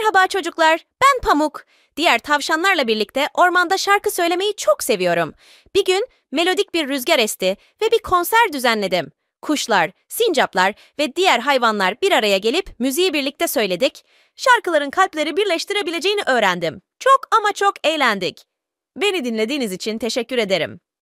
Merhaba çocuklar, ben Pamuk. Diğer tavşanlarla birlikte ormanda şarkı söylemeyi çok seviyorum. Bir gün melodik bir rüzgar esti ve bir konser düzenledim. Kuşlar, sincaplar ve diğer hayvanlar bir araya gelip müziği birlikte söyledik. Şarkıların kalpleri birleştirebileceğini öğrendim. Çok ama çok eğlendik. Beni dinlediğiniz için teşekkür ederim.